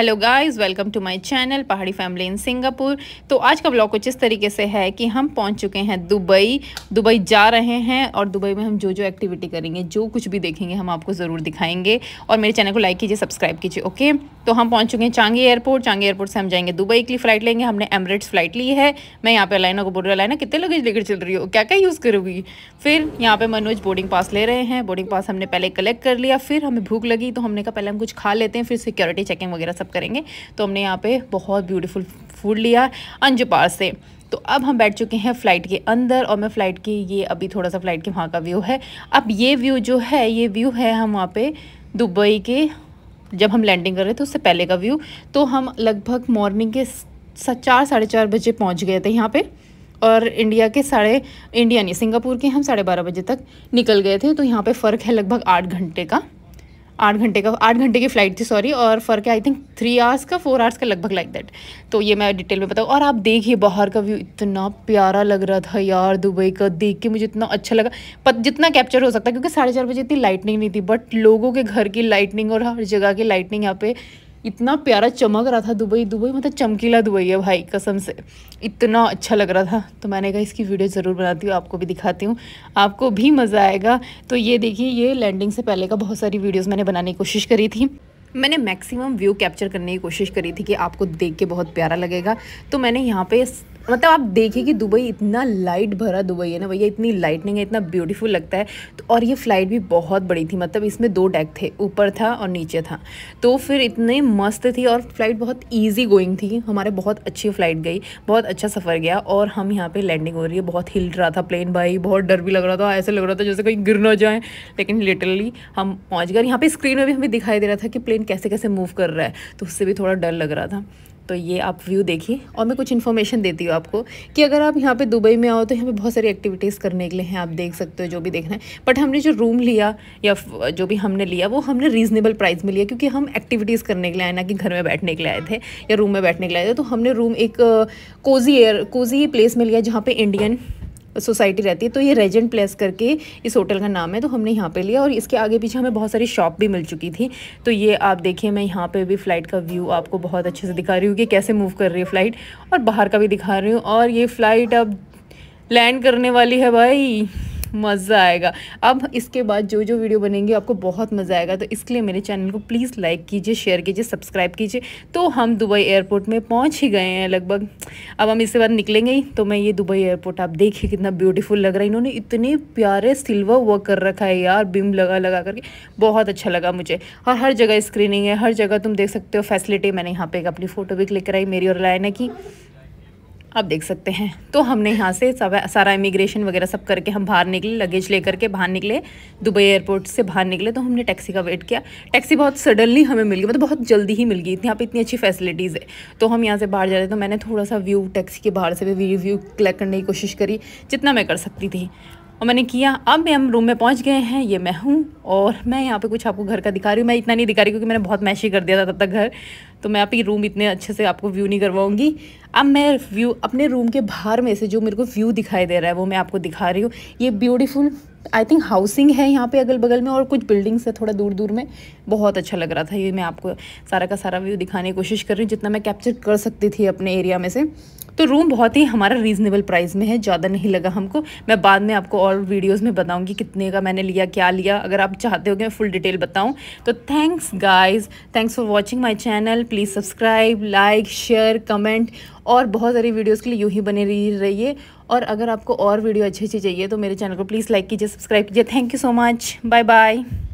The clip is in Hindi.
hello guys welcome to my channel Pahadi family in Singapore तो आज का ब्लॉग कुछ इस तरीके से है कि हम पहुंच चुके हैं दुबई दुबई जा रहे हैं और दुबई में हम जो जो एक्टिविटी करेंगे जो कुछ भी देखेंगे हम आपको ज़रूर दिखाएंगे और मेरे चैनल को लाइक कीजिए सब्सक्राइब कीजिए ओके तो हम पहुँच चुके हैं चांगी एयरपोर्ट चांगी एयरपोर्ट से हम जाएंगे दुबई के लिए फ़्लाइट लेंगे हमने एमरेट्स फ़्लाइट ली है मैं यहाँ पर अलाइना को बोल रहा अलाइना कितने लगेज लेकर चल रही हो क्या क्या यूज़ करूँगी फिर यहाँ पर मनोज बोर्डिंग पास ले रहे हैं बोर्डिंग पास हमने पहले कलेक्ट कर लिया फिर हमें भूख लगी तो हमने कहा पहले हम कुछ खा लेते हैं फिर सिक्योरिटी चेकिंग वगैरह सब एक्सेप्ट करेंगे तो हमने यहाँ पे बहुत ब्यूटीफुल फूड लिया अंजपार से तो अब हम बैठ चुके हैं फ़्लाइट के अंदर और मैं फ़्लाइट की ये अभी थोड़ा सा फ़्लाइट के वहाँ का व्यू है अब ये व्यू जो है ये व्यू है हम वहाँ पे दुबई के जब हम लैंडिंग कर रहे थे उससे पहले का व्यू तो हम लगभग मॉर्निंग के चार साढ़े चार बजे पहुँच गए थे यहाँ पर और इंडिया के साढ़े इंडिया नहीं सिंगापुर के हम साढ़े बारह बजे तक निकल गए थे तो यहाँ पर फ़र्क है लगभग आठ घंटे का आठ घंटे का आठ घंटे की फ़्लाइट थी सॉरी और फ़र्क है आई थिंक थ्री आवर्स का फोर आवर्स का लगभग लाइक दैट तो ये मैं डिटेल में बताऊँ और आप देखिए बाहर का व्यू इतना प्यारा लग रहा था यार दुबई का देख के मुझे इतना अच्छा लगा पर जितना कैप्चर हो सकता क्योंकि साढ़े चार बजे इतनी लाइटनिंग नहीं थी बट लोगों के घर की लाइटनिंग और हर जगह की लाइटनिंग यहाँ पे इतना प्यारा चमक रहा था दुबई दुबई मतलब चमकीला दुबई है भाई कसम से इतना अच्छा लग रहा था तो मैंने कहा इसकी वीडियो ज़रूर बनाती हूँ आपको भी दिखाती हूँ आपको भी मज़ा आएगा तो ये देखिए ये लैंडिंग से पहले का बहुत सारी वीडियोज़ मैंने बनाने की कोशिश करी थी मैंने मैक्सिमम व्यू कैप्चर करने की कोशिश करी थी कि आपको देख के बहुत प्यारा लगेगा तो मैंने यहाँ पे मतलब आप देखिए कि दुबई इतना लाइट भरा दुबई है ना भैया इतनी लाइटनिंग है इतना ब्यूटीफुल लगता है तो और ये फ़्लाइट भी बहुत बड़ी थी मतलब इसमें दो डेक थे ऊपर था और नीचे था तो फिर इतने मस्त थी और फ़्लाइट बहुत ईजी गोइंग थी हमारे बहुत अच्छी फ़्लाइट गई बहुत अच्छा सफ़र गया और हम यहाँ पर लैंडिंग हो रही है बहुत हिल रहा था प्लेन भाई बहुत डर भी लग रहा था ऐसे लग रहा था जैसे कहीं गिर ना जाए लेकिन लिटरली हम पहुँच गए यहाँ पर स्क्रीन में भी हमें दिखाई दे रहा था कि प्लेन कैसे कैसे मूव कर रहा है तो उससे भी थोड़ा डर लग रहा था तो ये आप व्यू देखिए और मैं कुछ इन्फॉर्मेशन देती हूँ आपको कि अगर आप यहाँ पे दुबई में आओ तो यहाँ पे बहुत सारी एक्टिविटीज़ करने के लिए हैं आप देख सकते हो जो भी देखना है बट हमने जो रूम लिया या जो भी हमने लिया वो हमने रीज़नेबल प्राइस में लिया क्योंकि हम एक्टिविटीज़ करने के लिए आए ना कि घर में बैठने के लिए आए थे या रूम में बैठने के लिए आए थे तो हमने रूम एक कोजी एयर कोजी प्लेस में लिया जहाँ पर इंडियन सोसाइटी रहती है तो ये रेजेंट प्लेस करके इस होटल का नाम है तो हमने यहाँ पे लिया और इसके आगे पीछे हमें बहुत सारी शॉप भी मिल चुकी थी तो ये आप देखिए मैं यहाँ पे भी फ़्लाइट का व्यू आपको बहुत अच्छे से दिखा रही हूँ कि कैसे मूव कर रही है फ़्लाइट और बाहर का भी दिखा रही हूँ और ये फ़्लाइट अब लैंड करने वाली है भाई मज़ा आएगा अब इसके बाद जो जो वीडियो बनेंगे आपको बहुत मज़ा आएगा तो इसके लिए मेरे चैनल को प्लीज़ लाइक कीजिए शेयर कीजिए सब्सक्राइब कीजिए तो हम दुबई एयरपोर्ट में पहुँच ही गए हैं लगभग अब हम इसके बाद निकलेंगे ही तो मैं ये दुबई एयरपोर्ट आप देखिए कितना ब्यूटीफुल लग रहा है इन्होंने इतने प्यारे सिल्वर वर्क कर रखा है यार बिम लगा लगा करके बहुत अच्छा लगा मुझे और हर जगह स्क्रीनिंग है हर जगह तुम देख सकते हो फैसिलिटी मैंने यहाँ पे अपनी फ़ोटो भी क्लिक कराई मेरी और है की आप देख सकते हैं तो हमने यहाँ से सारा इमिग्रेशन वगैरह सब करके हम बाहर निकले लगेज लेकर के बाहर निकले दुबई एयरपोर्ट से बाहर निकले तो हमने टैक्सी का वेट किया टैक्सी बहुत सडनली हमें मिल गई मतलब बहुत जल्दी ही मिल गई यहाँ पे इतनी अच्छी फैसिलिटीज़ है तो हम यहाँ से बाहर जा रहे थे तो मैंने थोड़ा सा व्यू टैक्सी के बाहर से भी व्यू कलेक्ट करने की कोशिश करी जितना मैं कर सकती थी और मैंने किया अब हम रूम में पहुंच गए हैं ये मैं हूँ और मैं यहाँ पे कुछ आपको घर का दिखा रही हूँ मैं इतना नहीं दिखा रही क्योंकि मैंने बहुत मैशी कर दिया था तब तक घर तो मैं आप रूम इतने अच्छे से आपको व्यू नहीं करवाऊँगी अब मैं व्यू अपने रूम के बाहर में से जो मेरे को व्यू दिखाई दे रहा है वो मैं आपको दिखा रही हूँ ये ब्यूटीफुल आई थिंक हाउसिंग है यहाँ पे अगल बगल में और कुछ बिल्डिंग्स है थोड़ा दूर दूर में बहुत अच्छा लग रहा था ये मैं आपको सारा का सारा व्यू दिखाने की कोशिश कर रही हूँ जितना मैं कैप्चर कर सकती थी अपने एरिया में से तो रूम बहुत ही हमारा रीज़नेबल प्राइस में है ज़्यादा नहीं लगा हमको मैं बाद में आपको और वीडियोज़ में बताऊँगी कितने का मैंने लिया क्या लिया अगर आप चाहते हो कि मैं फुल डिटेल बताऊँ तो thanks guys thanks for watching my channel please subscribe like share comment और बहुत सारी वीडियोज़ के लिए यूँ ही बने रहिए और अगर आपको और वीडियो अच्छी अच्छी चाहिए तो मेरे चैनल को प्लीज़ लाइक कीजिए सब्सक्राइब कीजिए thank you so much bye bye